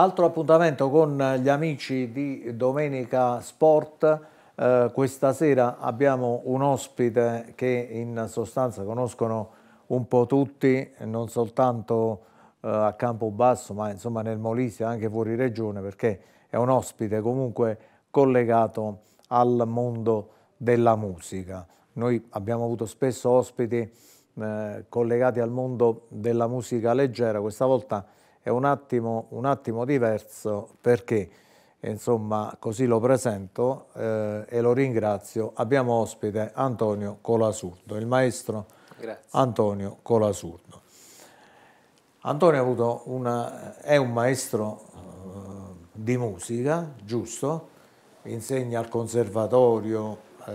Altro appuntamento con gli amici di Domenica Sport. Eh, questa sera abbiamo un ospite che in sostanza conoscono un po' tutti, non soltanto eh, a Campobasso, ma insomma nel Molise, anche fuori regione, perché è un ospite comunque collegato al mondo della musica. Noi abbiamo avuto spesso ospiti eh, collegati al mondo della musica leggera, questa volta è un attimo, un attimo diverso perché, insomma, così lo presento eh, e lo ringrazio. Abbiamo ospite Antonio Colasurdo, il maestro Grazie. Antonio Colasurdo. Antonio ha avuto una, è un maestro eh, di musica, giusto? Insegna al conservatorio, eh,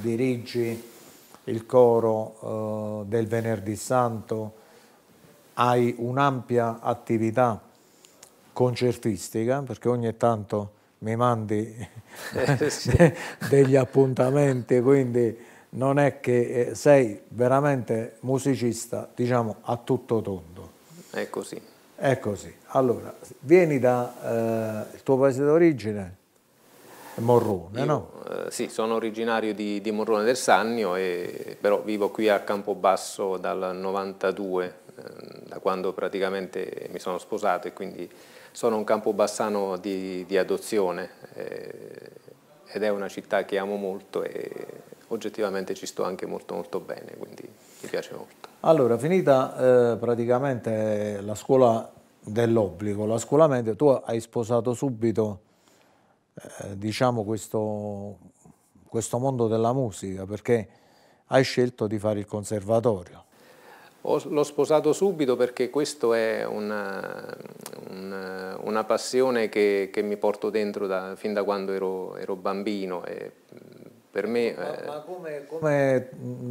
dirige il coro eh, del Venerdì Santo, hai un'ampia attività concertistica, perché ogni tanto mi mandi degli appuntamenti, quindi non è che eh, sei veramente musicista, diciamo, a tutto tondo. È così. È così. Allora, vieni dal eh, tuo paese d'origine? Morrone, Io, no? Eh, sì, sono originario di, di, Morrone del Sannio, e, però vivo qui a Campobasso dal 92, eh, da quando praticamente mi sono sposato e quindi sono un campobassano di, di adozione eh, ed è una città che amo molto e oggettivamente ci sto anche molto molto bene, quindi mi piace molto. Allora, finita eh, praticamente la scuola dell'obbligo, la scuola media, tu hai sposato subito eh, diciamo questo, questo mondo della musica perché hai scelto di fare il conservatorio. L'ho sposato subito perché questa è una, una, una passione che, che, mi porto dentro da, fin da quando ero, ero bambino. E per me, ma, eh... ma come, come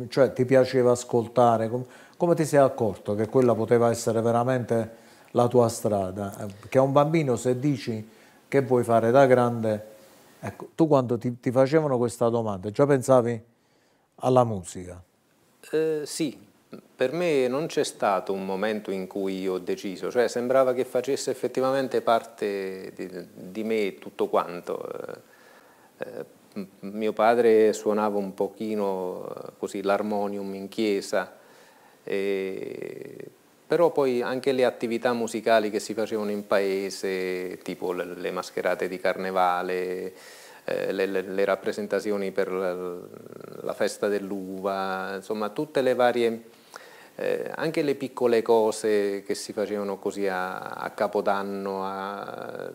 cioè, ti piaceva ascoltare? Come, come ti sei accorto che quella poteva essere veramente la tua strada? Eh, che a un bambino se dici che vuoi fare da grande? Ecco, tu quando ti, ti facevano questa domanda già pensavi alla musica? Eh, sì, per me non c'è stato un momento in cui io ho deciso, cioè sembrava che facesse effettivamente parte di, di me tutto quanto. Eh, eh mio padre suonava un pochino eh, così l'armonium in chiesa e però poi anche le attività musicali che si facevano in paese, tipo le mascherate di carnevale, eh, le, le, le, rappresentazioni per la, la festa dell'uva, insomma tutte le varie, eh, anche le piccole cose che si facevano così a, a Capodanno, a,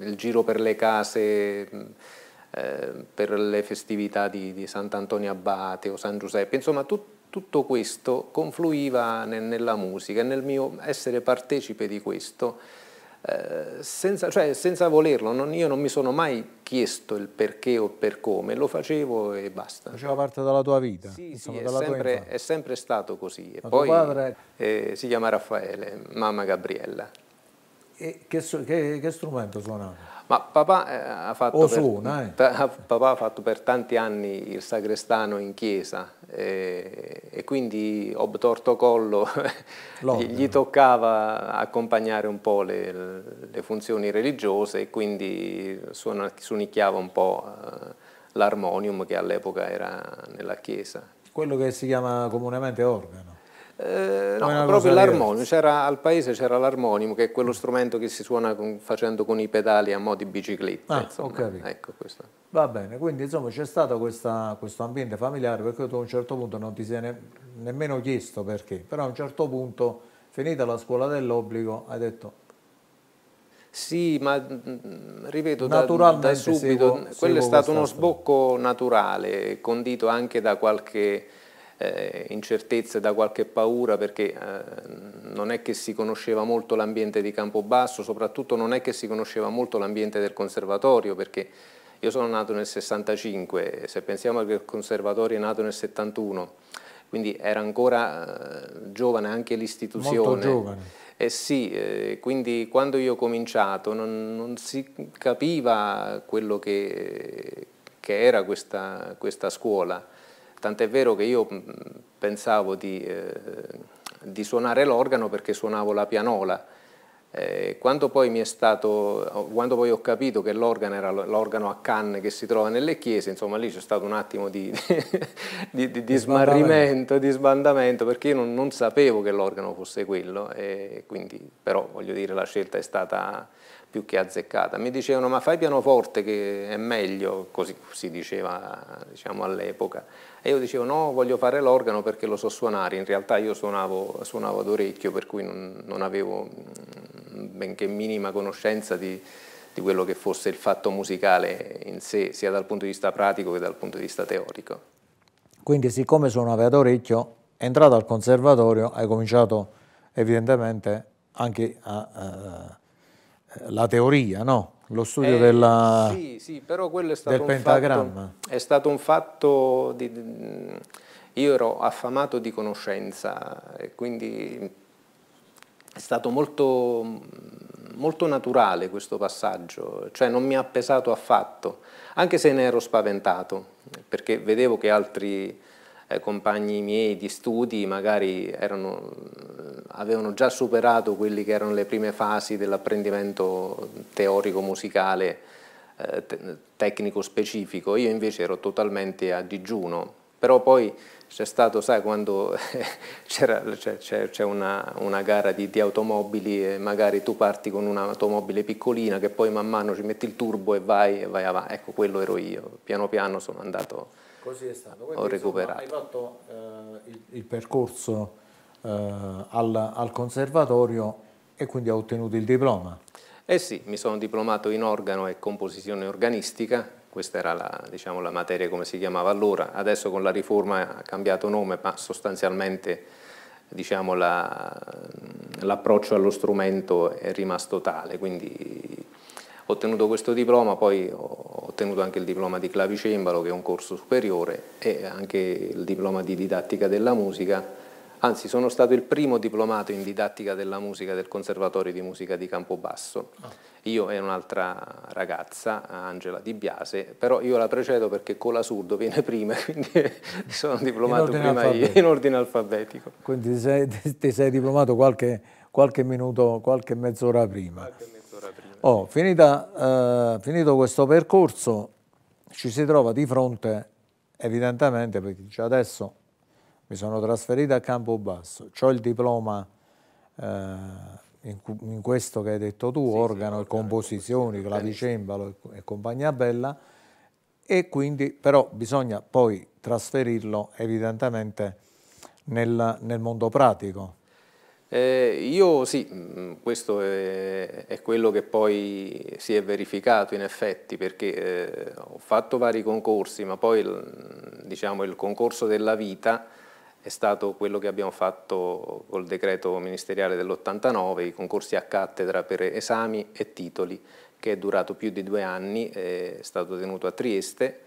il giro per le case, eh, per le festività di, di Sant'Antonio Abate o San Giuseppe, insomma tutte tutto questo confluiva nel, nella musica, nel mio essere partecipe di questo, eh, senza, cioè, senza, volerlo, non, io non mi sono mai chiesto il perché o per come, lo facevo e basta. Faceva parte della tua vita? Sì, insomma, sì è, sempre, è, sempre, stato così. E Ma poi padre... eh, si chiama Raffaele, mamma Gabriella. E che, che, che strumento suonava? Ma papà eh, ha, fatto Osuna, per, eh. papà ha fatto per tanti anni il sagrestano in chiesa e, e quindi obtorto collo gli, gli, toccava accompagnare un po' le, le funzioni religiose e quindi suona, suonicchiava un po' eh, l'armonium che all'epoca era nella chiesa. Quello che si chiama comunemente organo. Eh, no, proprio l'armonium, c'era, al paese c'era l'armonium che è quello strumento che si suona con, facendo con i pedali a mo' di bicicletta. Ah, okay. ecco, Va bene, quindi insomma c'è stato questa, questo ambiente familiare perché tu a un certo punto non ti sei ne, nemmeno chiesto perché, però a un certo punto finita la scuola dell'obbligo hai detto sì, ma mm, mm, ripeto da, da subito, quello è stato uno sbocco naturale, condito anche da qualche eh, incertezze, da qualche paura perché eh, non è che si conosceva molto l'ambiente di Campobasso, soprattutto non è che si conosceva molto l'ambiente del conservatorio perché io sono nato nel 65, se pensiamo che il conservatorio è nato nel 71, quindi era ancora eh, giovane anche l'istituzione. Molto giovane. Eh sì, eh, quindi quando io ho cominciato non, non si capiva quello che, che era questa, questa scuola Tant'è vero che io mm, pensavo di, eh, di suonare l'organo perché suonavo la pianola. Eh, quando, poi stato, quando, poi ho capito che l'organo era l'organo a canne che si trova nelle chiese, insomma lì c'è stato un attimo di, di, di, di smarrimento, di sbandamento, perché io non, non sapevo che l'organo fosse quello, quindi, però voglio dire la scelta è stata più che azzeccata. Mi dicevano ma fai pianoforte che è meglio, così si diceva diciamo, all'epoca e io dicevo no, voglio fare l'organo perché lo so suonare, in realtà io suonavo, suonavo orecchio, per cui non, non, avevo mm, benché minima conoscenza di, di quello che fosse il fatto musicale in sé, sia dal punto di vista pratico che dal punto di vista teorico. Quindi siccome suonava ad orecchio, entrato al conservatorio hai cominciato evidentemente anche a, a, eh, a, la teoria, no? Lo studio eh, della, sì, sì, però quello è stato del pentagramma. Fatto, è stato un fatto di, Io ero affamato di conoscenza e quindi è stato molto, molto naturale questo passaggio, cioè non mi ha pesato affatto, anche se ne ero spaventato, perché vedevo che altri eh, compagni miei di studi magari erano, avevano già superato quelle che erano le prime fasi dell'apprendimento teorico musicale eh, te tecnico specifico, io invece ero totalmente a digiuno, però poi c'è stato, sai, quando c'è una, una, gara di, di, automobili e magari tu parti con un'automobile piccolina che poi man mano ci metti il turbo e vai, e vai avanti. Ecco, quello ero io. Piano piano sono andato, Così è stato. Quindi, ho recuperato. Insomma, hai fatto eh, il, il, percorso eh, al, al conservatorio e quindi hai ottenuto il diploma. Eh sì, mi sono diplomato in organo e composizione organistica questa era la, diciamo, la, materia come si chiamava allora, adesso con la riforma ha cambiato nome ma sostanzialmente diciamo, l'approccio allo strumento è rimasto tale, quindi ho ottenuto questo diploma, poi ho ottenuto anche il diploma di clavicembalo che è un corso superiore e anche il diploma di didattica della musica, anzi sono stato il primo diplomato in didattica della musica del Conservatorio di Musica di Campobasso. Ah io e un'altra ragazza, Angela Di Biase, però io la precedo perché Cola Surdo viene prima, quindi sono diplomato in prima io, in ordine alfabetico. Quindi ti sei, ti sei diplomato qualche, qualche, minuto, qualche mezz'ora prima. Qualche mezz'ora prima. Oh, finita, eh, finito questo percorso, ci si trova di fronte, evidentemente, perché già adesso mi sono trasferito a Campobasso, ho il diploma... Eh, in, in questo che hai detto tu, sì, organo, sì, organo, composizioni, ecco, clavicembalo e compagnia bella, e quindi però bisogna poi trasferirlo evidentemente nel, nel mondo pratico. Eh, io sì, mm, questo è, è, quello che poi si è verificato in effetti perché eh, ho fatto vari concorsi ma poi diciamo, il concorso della vita è stato quello che abbiamo fatto col decreto ministeriale dell'89, i concorsi a cattedra per esami e titoli, che è durato più di due anni, è stato tenuto a Trieste.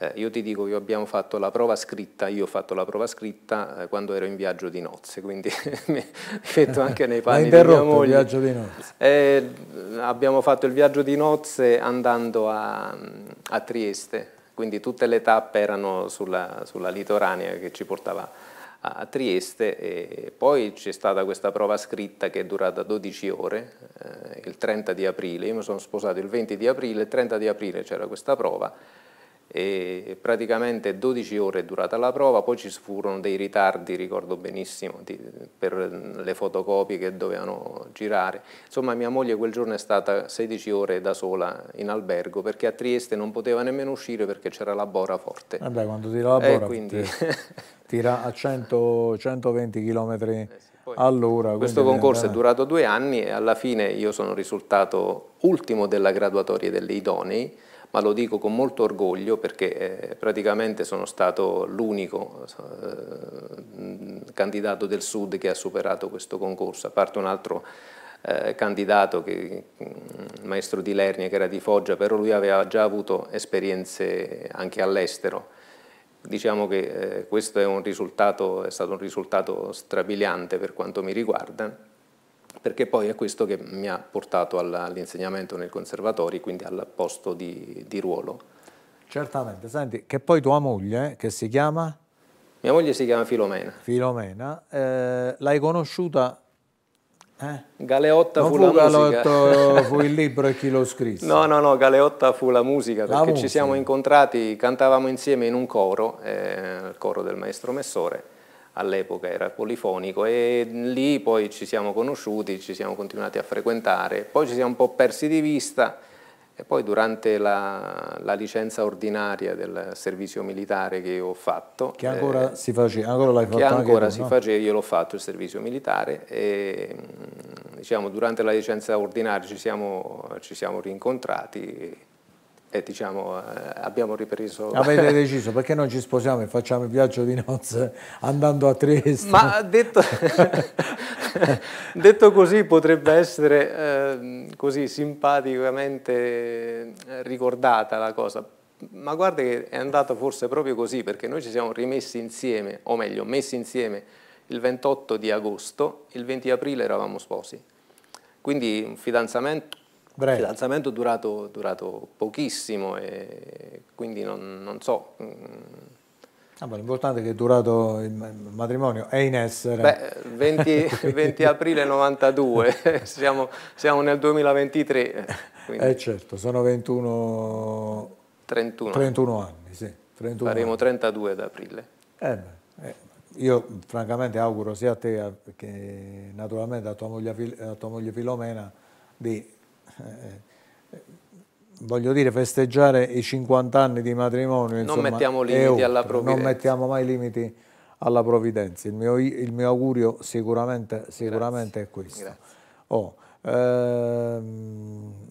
Eh, io ti dico che abbiamo fatto la prova scritta, io ho fatto la prova scritta eh, quando ero in viaggio di nozze, quindi mi metto anche nei panni di mia moglie. il viaggio di nozze? Eh, abbiamo fatto il viaggio di nozze andando a, a Trieste, quindi tutte le tappe erano sulla, sulla litoranea che ci portava a a Trieste e poi c'è stata questa prova scritta che è durata 12 ore, eh, il 30 di aprile, io mi sono sposato il 20 di aprile, il 30 di aprile c'era questa prova e praticamente 12 ore è durata la prova, poi ci furono dei ritardi, ricordo benissimo, di, per le fotocopie che dovevano girare. Insomma mia moglie quel giorno è stata 16 ore da sola in albergo perché a Trieste non poteva nemmeno uscire perché c'era la bora forte. Vabbè, eh quando tira la eh, bora eh, quindi... tira a 100, 120 km eh sì, all'ora. Questo concorso è durato due anni e alla fine io sono risultato ultimo della graduatoria delle idonei ma lo dico con molto orgoglio perché eh, praticamente sono stato l'unico eh, candidato del Sud che ha superato questo concorso, a parte un altro eh, candidato, che, il mm, maestro di Lernia che era di Foggia, però lui aveva già avuto esperienze anche all'estero. Diciamo che eh, questo è, è stato un risultato strabiliante per quanto mi riguarda perché poi è questo che mi ha portato all'insegnamento nel conservatorio, quindi al posto di, di, ruolo. Certamente, senti, che poi tua moglie, che si chiama? Mia moglie si chiama Filomena. Filomena, eh, l'hai conosciuta? Eh? Galeotta non fu, fu Galeotto, fu il libro e chi lo scrisse. No, no, no, Galeotta fu la musica, perché musica. ci siamo incontrati, cantavamo insieme in un coro, eh, il coro del maestro Messore, all'epoca era polifonico e lì poi ci siamo conosciuti, ci siamo continuati a frequentare, poi ci siamo un po' persi di vista e poi durante la, la licenza ordinaria del servizio militare che io ho fatto, che eh, ancora eh, si faceva, ancora l'hai fatto che ancora tu, si no? faceva, io l'ho fatto il servizio militare e mm, diciamo durante la licenza ordinaria ci siamo, ci siamo rincontrati e diciamo, eh, abbiamo ripreso. Avete deciso perché non ci sposiamo e facciamo il viaggio di nozze andando a Trieste? Ma detto, detto così potrebbe essere eh, così simpaticamente eh, ricordata la cosa, ma guarda che è andata forse proprio così perché noi ci siamo rimessi insieme, o meglio, messi insieme il 28 di agosto, il 20 aprile eravamo sposi. Quindi un fidanzamento Breve. fidanzamento è durato, durato, pochissimo e quindi non, non so... Mm. Ah, l'importante è che è durato il matrimonio, è in essere. Beh, 20, 20 aprile 92, siamo, siamo, nel 2023. Eh, quindi. Eh certo, sono 21... 31. 31 anni, sì. 31 Faremo anni. 32 ad aprile. Eh eh, io francamente auguro sia a te che naturalmente a tua moglie, a tua moglie Filomena di eh, eh, voglio dire, festeggiare i 50 anni di matrimonio. Non mettiamo limiti alla provvidenza. Non mettiamo mai limiti alla provvidenza. Il mio, il mio augurio sicuramente, sicuramente è questo. Oh, ehm,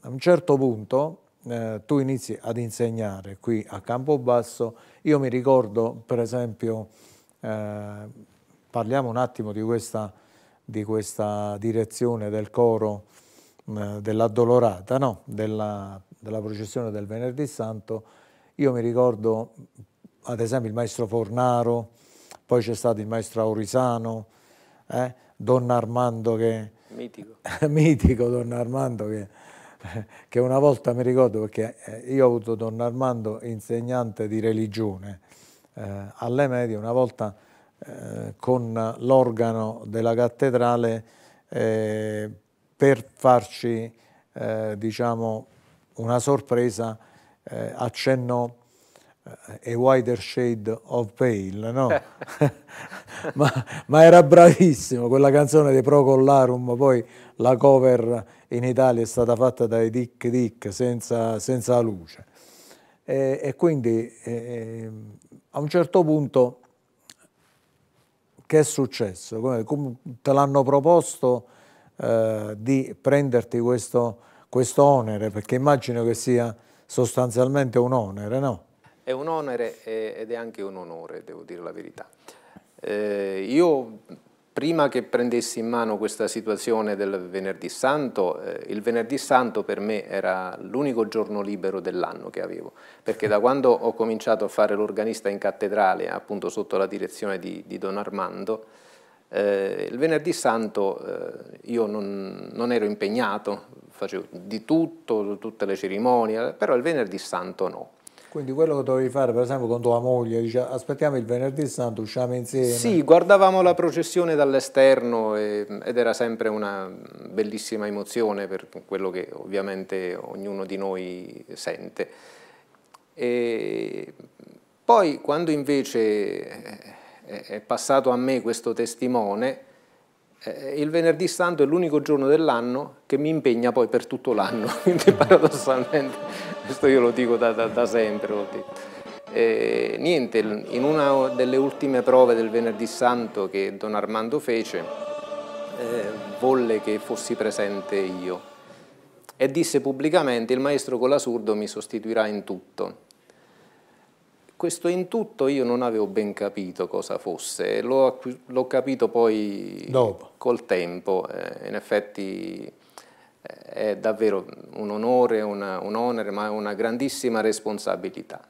a un certo punto eh, tu inizi ad insegnare qui a Campobasso. Io mi ricordo, per esempio, eh, parliamo un attimo di questa, di questa direzione del coro eh, dell'addolorata, no? della, della, processione del venerdì santo, io mi ricordo ad esempio il maestro Fornaro, poi c'è stato il maestro Aurisano, eh? Don Armando che... Mitico. mitico Don Armando che, che, una volta mi ricordo perché eh, io ho avuto Don Armando insegnante di religione eh, alle medie, una volta eh, con l'organo della cattedrale eh, per farci eh, diciamo, una sorpresa eh, accenno eh, a wider shade of pale, no? ma, ma, era bravissimo, quella canzone dei Pro Collarum, poi la cover in Italia è stata fatta dai Dick Dick senza, senza luce. E, e quindi eh, eh, a un certo punto che è successo? Come, te l'hanno proposto eh, di prenderti questo, questo onere, perché immagino che sia sostanzialmente un onere, no? È un onere ed è anche un onore, devo dire la verità. Eh, io prima che prendessi in mano questa situazione del venerdì santo, eh, il venerdì santo per me era l'unico giorno libero dell'anno che avevo, perché da quando ho cominciato a fare l'organista in cattedrale, appunto sotto la direzione di, di Don Armando, eh, il venerdì santo eh, io non, non, ero impegnato, facevo di tutto, tutte le cerimonie, però il venerdì santo no. Quindi quello che dovevi fare per esempio con tua moglie, dice, aspettiamo il venerdì santo, usciamo insieme? Sì, guardavamo la processione dall'esterno ed era sempre una bellissima emozione per quello che ovviamente ognuno di noi sente. E poi quando invece è passato a me questo testimone, eh, il venerdì santo è l'unico giorno dell'anno che mi impegna poi per tutto l'anno, quindi paradossalmente, questo io lo dico da, da, da sempre. E, niente, in una delle ultime prove del venerdì santo che Don Armando fece, eh, volle che fossi presente io e disse pubblicamente il maestro Colasurdo mi sostituirà in tutto. Questo in tutto io non avevo ben capito cosa fosse, l'ho capito poi Dopo. col tempo, eh, in effetti eh, è davvero un onore, una, un onere, ma una grandissima responsabilità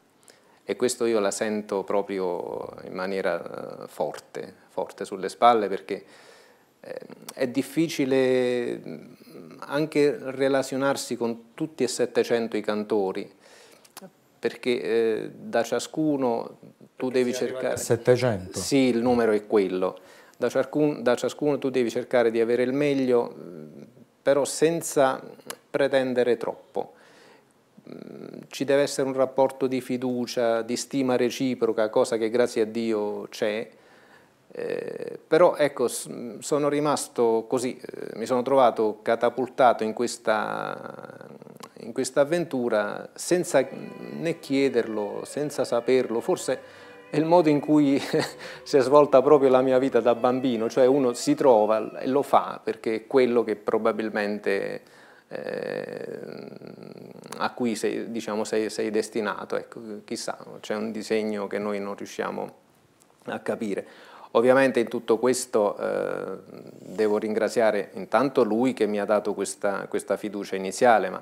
e questo io la sento proprio in maniera eh, forte, forte sulle spalle perché eh, è difficile mm, anche relazionarsi con tutti e 700 i cantori, perché eh, da ciascuno tu perché devi cercare... 700? Sì, il numero è quello. Da, ciascun, da ciascuno tu devi cercare di avere il meglio, mm, però senza pretendere troppo mm, ci deve essere un rapporto di fiducia, di stima reciproca, cosa che grazie a Dio c'è, eh, però ecco, sono rimasto così, eh, mi sono trovato catapultato in questa, in questa avventura senza né chiederlo, senza saperlo, forse è il modo in cui si è svolta proprio la mia vita da bambino, cioè uno si trova e lo fa perché è quello che probabilmente eh, a cui sei, diciamo, sei, sei destinato, ecco, chissà, c'è un disegno che noi non riusciamo a capire. Ovviamente in tutto questo eh, devo ringraziare intanto lui che mi ha dato questa, questa, fiducia iniziale, ma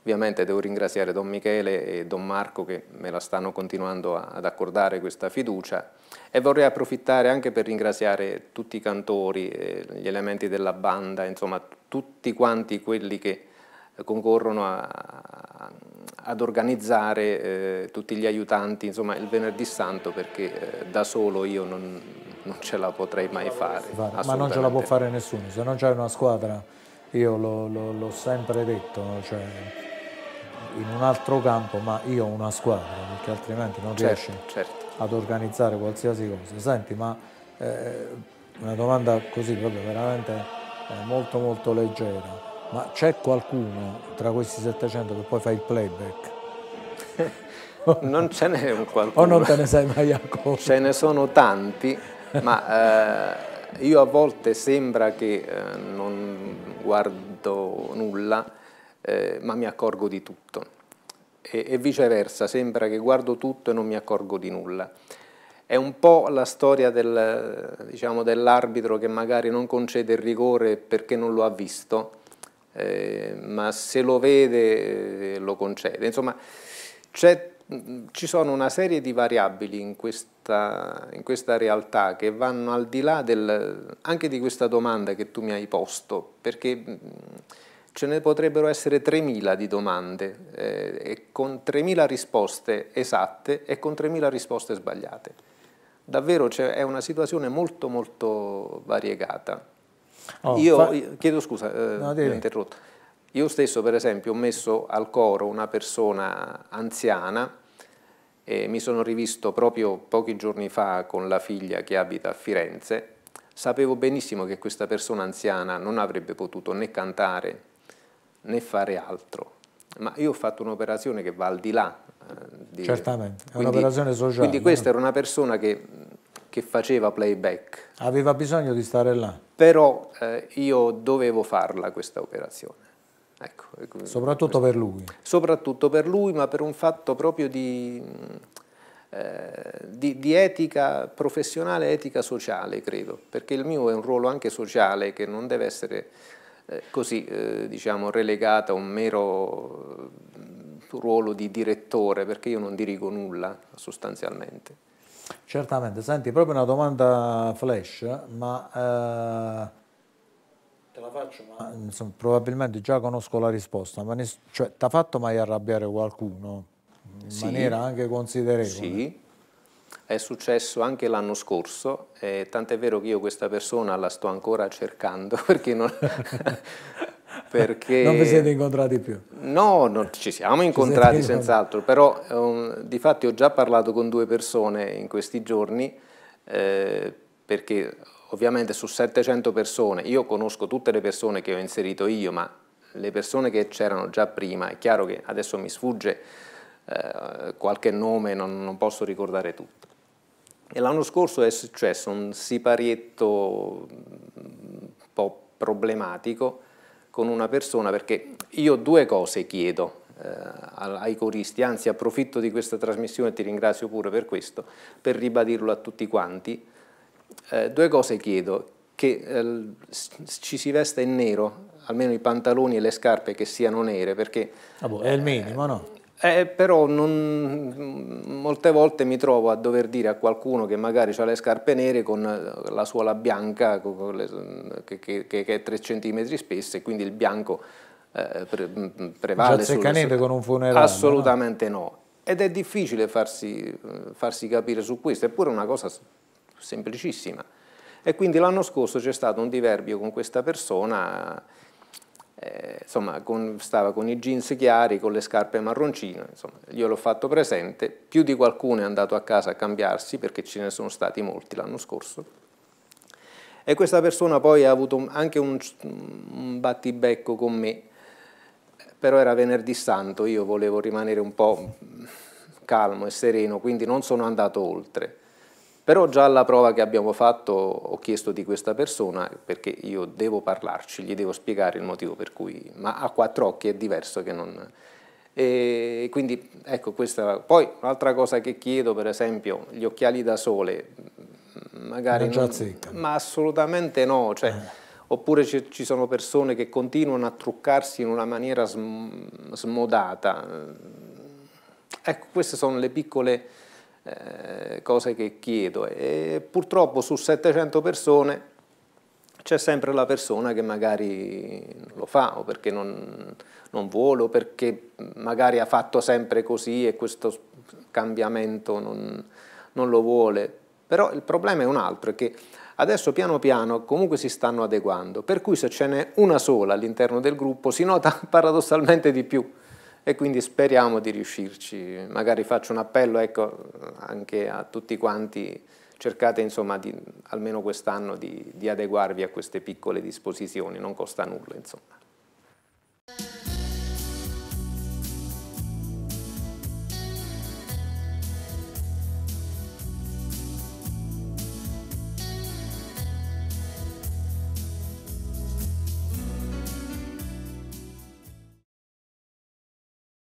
ovviamente devo ringraziare Don Michele e Don Marco che me la stanno continuando a, ad accordare questa fiducia e vorrei approfittare anche per ringraziare tutti i cantori, eh, gli elementi della banda, insomma tutti quanti quelli che concorrono a, a, ad organizzare eh, tutti gli aiutanti, insomma il venerdì santo perché eh, da solo io non, non ce la potrei mai fare. Ma non ce la può fare nessuno, se non c'è una squadra, io l'ho sempre detto, cioè, in un altro campo, ma io ho una squadra, perché altrimenti non certo, riesci certo. ad organizzare qualsiasi cosa. Senti, ma eh, una domanda così proprio veramente eh, molto molto leggera, ma c'è qualcuno tra questi 700 che poi fa il playback? non ce n'è un qualcuno. o non te ne sei mai accorto? Ce ne sono tanti ma eh, io a volte sembra che eh, non guardo nulla, eh, ma mi accorgo di tutto. E, e, viceversa, sembra che guardo tutto e non mi accorgo di nulla. È un po' la storia del, diciamo, dell'arbitro che magari non concede il rigore perché non lo ha visto, eh, ma se lo vede eh, lo concede. Insomma, ci sono una serie di variabili in questo questa, in questa realtà che vanno al di là del, anche di questa domanda che tu mi hai posto, perché mm, ce ne potrebbero essere 3.000 di domande eh, e con 3.000 risposte esatte e con 3.000 risposte sbagliate. Davvero è una situazione molto molto variegata. Oh, io, fa... chiedo scusa, eh, no, mi ho interrotto. Io stesso per esempio ho messo al coro una persona anziana e mi sono rivisto proprio pochi giorni fa con la figlia che abita a Firenze. Sapevo benissimo che questa persona anziana non avrebbe potuto né cantare né fare altro, ma io ho fatto un'operazione che va al di là. Eh, di... Certamente, è un'operazione sociale. Quindi questa era una persona che, che, faceva playback. Aveva bisogno di stare là. Però eh, io dovevo farla questa operazione. Ecco. Soprattutto per lui. Soprattutto per lui, ma per un fatto proprio di, eh, di, di etica professionale, etica sociale, credo, perché il mio è un ruolo anche sociale che non deve essere eh, così eh, diciamo, relegato a un mero mm, ruolo di direttore, perché io non dirigo nulla sostanzialmente. Certamente, senti, proprio una domanda flash, ma eh, te la faccio, ma... insomma, probabilmente già conosco la risposta, ma cioè, ti ha fatto mai arrabbiare qualcuno? In sì. maniera anche considerevole? Sì, è successo anche l'anno scorso, eh, tant'è vero che io questa persona la sto ancora cercando perché non... perché... Non vi siete incontrati più? No, non ci siamo incontrati ci senz'altro, però um, di fatti ho già parlato con due persone in questi giorni eh, perché Ovviamente su 700 persone, io conosco tutte le persone che ho inserito io, ma le persone che c'erano già prima, è chiaro che adesso mi sfugge eh, qualche nome, non, non, posso ricordare tutto. l'anno scorso è successo un siparietto mm, un po' problematico con una persona, perché io due cose chiedo eh, ai coristi, anzi approfitto di questa trasmissione e ti ringrazio pure per questo, per ribadirlo a tutti quanti, eh, due cose chiedo, che eh, ci si vesta in nero, almeno i pantaloni e le scarpe che siano nere, perché... Ah boh, è il eh, minimo, no? Eh, però non, molte volte mi trovo a dover dire a qualcuno che magari ha le scarpe nere con eh, la suola bianca le, che, che, che, è 3 cm spessa e quindi il bianco eh, pre, mm, mm, prevale. Già seccanete con un funerale? Assolutamente no. no. Ed è difficile farsi, eh, farsi capire su questo, eppure è una cosa semplicissima. E quindi l'anno scorso c'è stato un diverbio con questa persona, eh, insomma, con, stava con i jeans chiari, con le scarpe marroncine, insomma, io l'ho fatto presente, più di qualcuno è andato a casa a cambiarsi, perché ce ne sono stati molti l'anno scorso, e questa persona poi ha avuto anche un, un battibecco con me, però era venerdì santo, io volevo rimanere un po' calmo e sereno, quindi non sono andato oltre. Però già alla prova che abbiamo fatto ho chiesto di questa persona perché io devo parlarci, gli devo spiegare il motivo per cui, ma a quattro occhi è diverso che non... E quindi ecco questa. Poi un'altra cosa che chiedo, per esempio, gli occhiali da sole, magari... Eh, non, ma assolutamente no, cioè, eh. oppure ci, sono persone che continuano a truccarsi in una maniera smodata. Ecco, queste sono le piccole eh, cose che chiedo e purtroppo su 700 persone c'è sempre la persona che magari non lo fa o perché non, non, vuole o perché magari ha fatto sempre così e questo cambiamento non, non lo vuole. Però il problema è un altro, è che adesso piano piano comunque si stanno adeguando, per cui se ce n'è una sola all'interno del gruppo si nota paradossalmente di più e quindi speriamo di riuscirci. Magari faccio un appello ecco, anche a tutti quanti, cercate insomma, di, almeno quest'anno di, di, adeguarvi a queste piccole disposizioni, non costa nulla. Insomma.